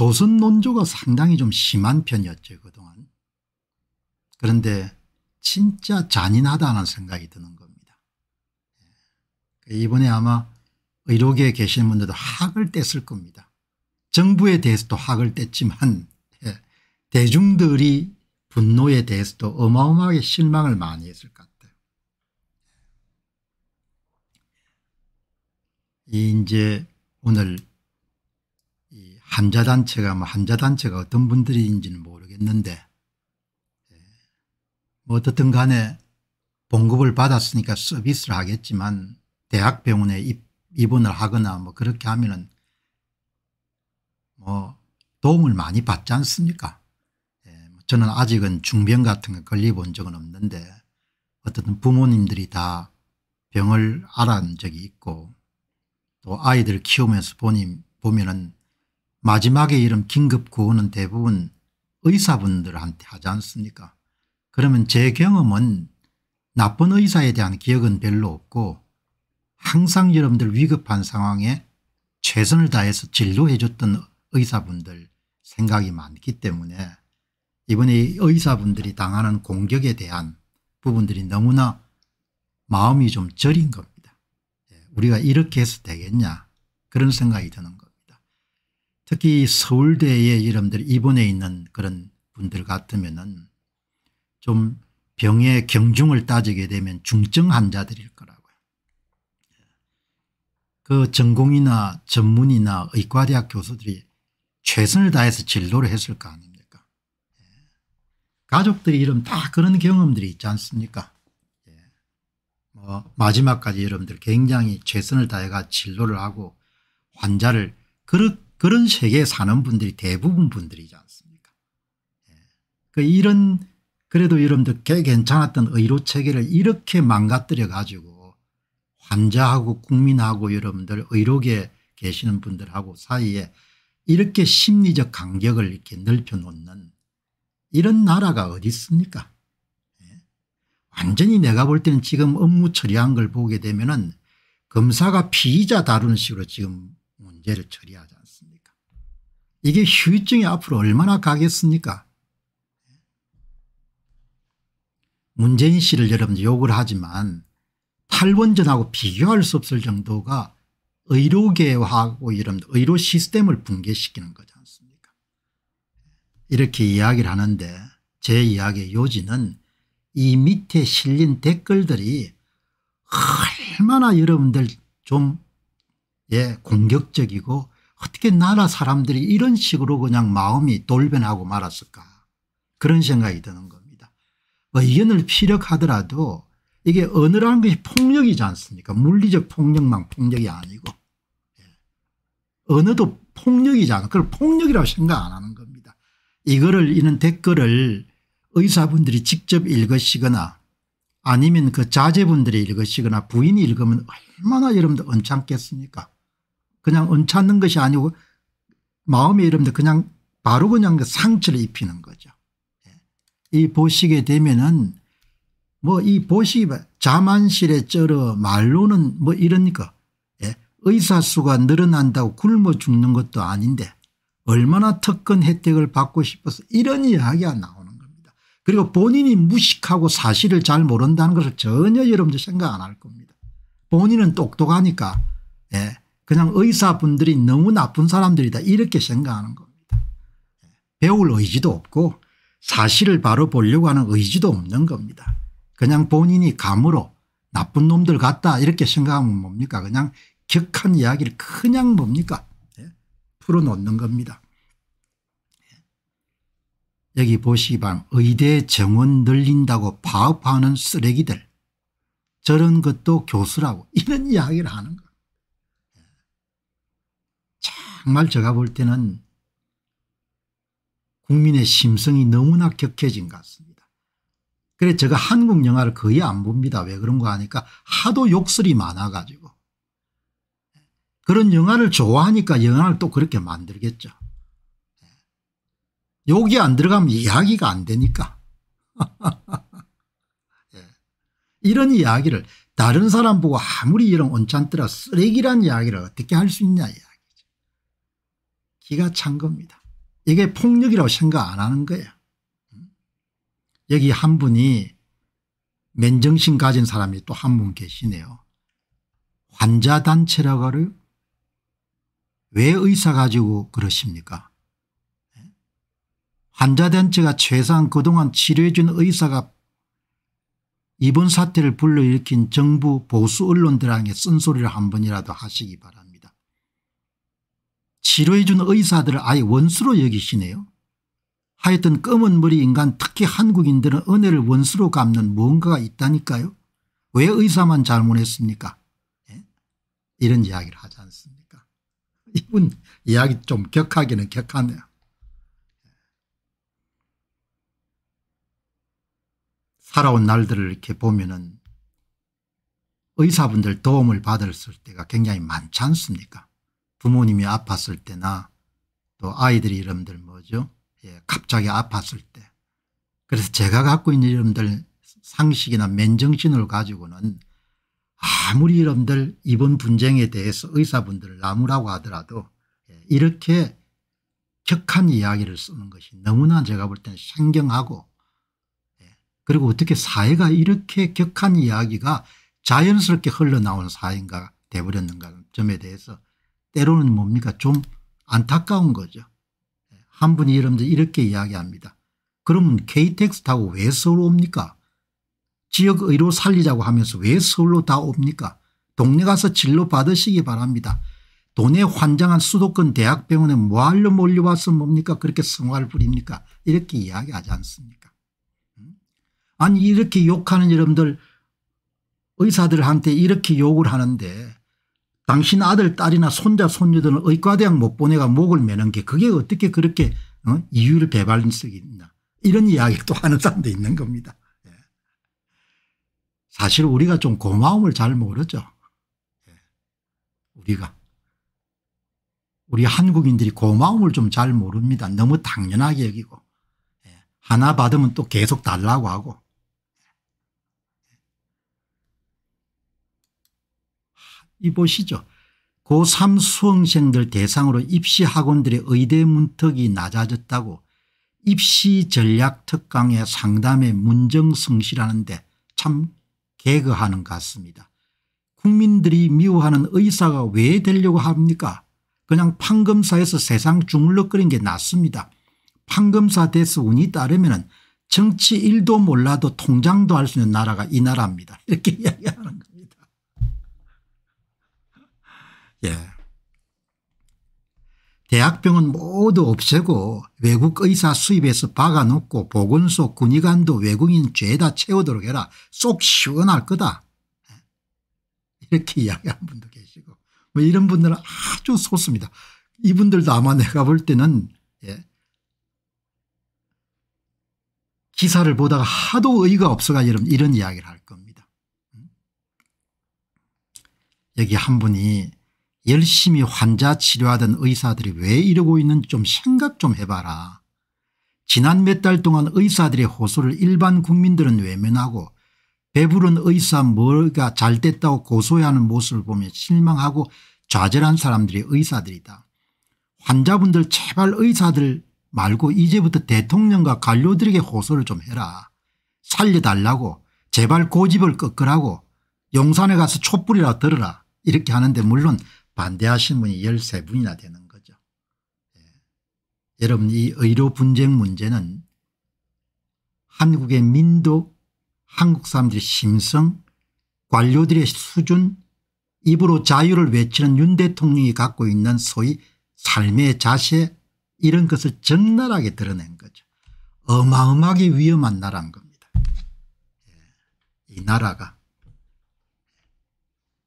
조선 논조가 상당히 좀 심한 편이었죠 그동안. 그런데 진짜 잔인하다는 생각이 드는 겁니다. 예. 이번에 아마 의료계에 계신 분들도 학을 뗐을 겁니다. 정부에 대해서도 학을 뗐지만 예, 대중들이 분노에 대해서도 어마어마하게 실망을 많이 했을 것 같아요. 예. 이 이제 오늘 한자단체가 뭐 한자단체가 어떤 분들인지는 모르겠는데 예. 뭐 어떻든 간에 봉급을 받았으니까 서비스를 하겠지만 대학병원에 입, 입원을 하거나 뭐 그렇게 하면은 뭐 도움을 많이 받지 않습니까 예, 뭐 저는 아직은 중병 같은 거 걸려본 적은 없는데 어쨌든 부모님들이 다 병을 알아낸 적이 있고 또 아이들 키우면서 보니 보면은 마지막에 이런 긴급 구호는 대부분 의사분들한테 하지 않습니까 그러면 제 경험은 나쁜 의사에 대한 기억은 별로 없고 항상 여러분들 위급한 상황에 최선을 다해서 진료해 줬던 의사분들 생각이 많기 때문에 이번에 의사분들이 당하는 공격에 대한 부분들이 너무나 마음이 좀 저린 겁니다. 예, 우리가 이렇게 해서 되겠냐 그런 생각이 드는 것. 특히 서울대의 이름들 이번에 있는 그런 분들 같으면 은좀 병의 경중을 따지게 되면 중증 환자들일 거라고요. 그 전공이나 전문이나 의과대학 교수들이 최선을 다해서 진료를 했을 거 아닙니까 예. 가족들이 이름 다 그런 경험들이 있지 않습니까 예. 뭐 마지막까지 여러분들 굉장히 최선을 다해가 진료를 하고 환자를 그렇게 그런 세계에 사는 분들이 대부분 분들이지 않습니까 예. 그 이런 그래도 여러분들 괜찮았던 의료체계를 이렇게 망가뜨려 가지고 환자하고 국민하고 여러분들 의료계 계시는 분들하고 사이에 이렇게 심리적 간격을 이렇게 넓혀놓는 이런 나라가 어디 있습니까 예. 완전히 내가 볼 때는 지금 업무 처리한 걸 보게 되면 은 검사가 피의자 다루는 식으로 지금 문제를 처리하지 않습니까 이게 휴증이 앞으로 얼마나 가겠습니까 문재인 씨를 여러분 욕을 하지만 탈원전하고 비교할 수 없을 정도가 의료계하고 이런 의료 시스템을 붕괴시키는 거지 않습니까 이렇게 이야기를 하는데 제 이야기의 요지는 이 밑에 실린 댓글들이 얼마나 여러분들 좀 예, 공격적이고 어떻게 나라 사람들이 이런 식으로 그냥 마음이 돌변하고 말았을까 그런 생각이 드는 겁니다. 의견을 피력하더라도 이게 언어라는 것이 폭력이지 않습니까 물리적 폭력만 폭력이 아니고 예. 언어도 폭력이잖아 그걸 폭력이라고 생각 안 하는 겁니다. 이거를 이런 댓글을 의사분들이 직접 읽으시거나 아니면 그 자제분들이 읽으시거나 부인이 읽으면 얼마나 여러분들 언짢겠습니까 그냥 언짢는 것이 아니고 마음에 이러면 그냥 바로 그냥 그 상처를 입히는 거죠. 예. 이 보식에 되면은 뭐 이보식 자만실에 쩔어 말로는 뭐 이런 거 예. 의사수가 늘어난다고 굶어 죽는 것도 아닌데 얼마나 특권 혜택을 받고 싶어서 이런 이야기가 나오는 겁니다. 그리고 본인이 무식하고 사실을 잘 모른다는 것을 전혀 여러분들 생각 안 할 겁니다. 본인은 똑똑하니까 예. 그냥 의사분들이 너무 나쁜 사람들이다 이렇게 생각하는 겁니다. 배울 의지도 없고 사실을 바로 보려고 하는 의지도 없는 겁니다. 그냥 본인이 감으로 나쁜 놈들 같다 이렇게 생각하면 뭡니까 그냥 격한 이야기를 그냥 뭡니까 예? 풀어놓는 겁니다. 예? 여기 보시기바랍 의대 정원 늘린다고 파업하는 쓰레기들 저런 것도 교수라고 이런 이야기를 하는 거 정말 제가 볼 때는 국민의 심성이 너무나 격해진 것 같습니다. 그래 제가 한국 영화를 거의 안 봅니다. 왜 그런 거 하니까 하도 욕설이 많아가지고 그런 영화를 좋아하니까 영화를 또 그렇게 만들겠죠. 욕이 안 들어가면 이야기가 안 되니까. 예. 이런 이야기를 다른 사람 보고 아무리 이런 온찬뜨라 쓰레기란 이야기를 어떻게 할 수 있냐 이야. 기가 찬 겁니다. 이게 폭력이라고 생각 안 하는 거예요. 여기 한 분이 맨정신 가진 사람이 또 한 분 계시네요. 환자단체라고 하를 왜 의사 가지고 그러십니까? 환자단체가 최소한 그동안 치료해 준 의사가 이번 사태를 불러일으킨 정부 보수 언론들에게 쓴소리를 한 번이라도 하시기 바랍니다. 치료해 준 의사들을 아예 원수로 여기시네요. 하여튼 검은 머리 인간 특히 한국인들은 은혜를 원수로 갚는 무언가가 있다니까요. 왜 의사만 잘못했습니까? 예? 이런 이야기를 하지 않습니까? 이분 이야기 좀 격하기는 격하네요. 살아온 날들을 이렇게 보면은 의사분들 도움을 받을 때가 굉장히 많지 않습니까? 부모님이 아팠을 때나 또 아이들이 름들 뭐죠 예, 갑자기 아팠을 때 그래서 제가 갖고 있는 이름들 상식이나 맨정신을 가지고는 아무리 이름들 이번 분쟁에 대해서 의사분들을 나무라고 하더라도 예, 이렇게 격한 이야기를 쓰는 것이 너무나 제가 볼 때는 신경하고 예, 그리고 어떻게 사회가 이렇게 격한 이야기가 자연스럽게 흘러나온 사회인가 돼버렸는가 점에 대해서 때로는 뭡니까 좀 안타까운 거죠. 한 분이 여러분들 이렇게 이야기합니다. 그러면 KTX 타고 왜 서울 옵니까? 지역의료 살리자고 하면서 왜 서울로 다 옵니까? 동네 가서 진료 받으시기 바랍니다. 돈에 환장한 수도권 대학병원에 뭐하려 몰려와서 뭡니까 그렇게 성화를 부립니까 이렇게 이야기하지 않습니까 음? 아니 이렇게 욕하는 여러분들 의사들한테 이렇게 욕을 하는데 당신 아들 딸이나 손자 손녀들은 의과대학 못 보내가 목을 매는 게 그게 어떻게 그렇게 어? 이를 배반적이냐 발 이런 이야기를 또 하는 사람도 있는 겁니다. 예. 사실 우리가 좀 고마움을 잘 모르죠. 예. 우리가. 우리 한국인들이 고마움을 좀 잘 모릅니다. 너무 당연하게 여기고 예. 하나 받으면 또 계속 달라고 하고 이보시죠. 고3 수험생들 대상으로 입시 학원들의 의대 문턱이 낮아졌다고 입시 전략 특강의 상담에 문정 성실하는데 참 개그하는 같습니다. 국민들이 미워하는 의사가 왜 되려고 합니까? 그냥 판검사에서 세상 주물럭거린 게 낫습니다. 판검사 대수 운이 따르면 정치 일도 몰라도 통장도 할 수 있는 나라가 이 나라입니다. 이렇게 예. 대학병원 모두 없애고 외국 의사 수입에서 박아놓고 보건소 군의관도 외국인 죄다 채우도록 해라. 쏙 시원할 거다. 예. 이렇게 이야기한 분도 계시고 뭐 이런 분들은 아주 소습니다 이분들도 아마 내가 볼 때는 예. 기사를 보다가 하도 의의가 없어가 여러 이런 이야기를 할 겁니다. 음? 여기 한 분이 열심히 환자 치료하던 의사들이 왜 이러고 있는지 좀 생각 좀 해봐라. 지난 몇 달 동안 의사들의 호소를 일반 국민들은 외면하고 배부른 의사 뭐가 잘됐다고 고소해하는 모습을 보며 실망하고 좌절한 사람들이 의사들이다. 환자분들 제발 의사들 말고 이제부터 대통령과 관료들에게 호소를 좀 해라. 살려달라고 제발 고집을 꺾으라고 용산에 가서 촛불이라 들으라 이렇게 하는데 물론 반대하신 분이 13분이나 되는 거죠. 예. 여러분 이 의료 분쟁 문제는 한국의 민도 한국 사람들의 심성 관료들의 수준 입으로 자유를 외치는 윤 대통령이 갖고 있는 소위 삶의 자세 이런 것을 적나라하게 드러낸 거죠. 어마어마하게 위험한 나라인 겁니다. 예. 이 나라가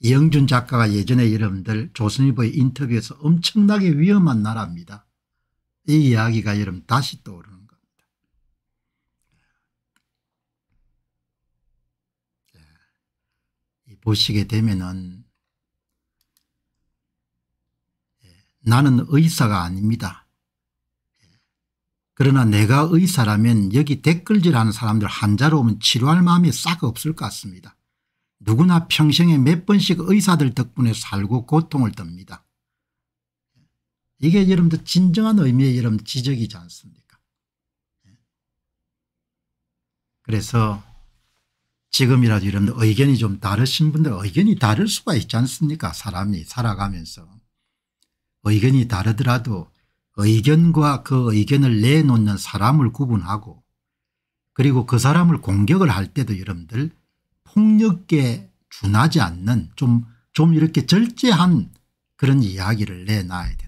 이영준 작가가 예전에 여러분들 조선일보의 인터뷰에서 엄청나게 위험한 나라입니다. 이 이야기가 여러분 다시 떠오르는 겁니다. 예. 보시게 되면은 예, 나는 의사가 아닙니다. 그러나 내가 의사라면 여기 댓글질하는 사람들 한자로 오면 치료할 마음이 싹 없을 것 같습니다. 누구나 평생에 몇 번씩 의사들 덕분에 살고 고통을 듭니다. 이게 여러분들 진정한 의미의 여러분 지적이지 않습니까 그래서 지금이라도 여러분들 의견이 좀 다르신 분들 의견이 다를 수가 있지 않습니까 사람이 살아가면서 의견이 다르더라도 의견과 그 의견을 내놓는 사람을 구분하고 그리고 그 사람을 공격을 할 때도 여러분들 폭력에 준하지 않는 좀, 좀 이렇게 절제한 그런 이야기를 내놔야 된다.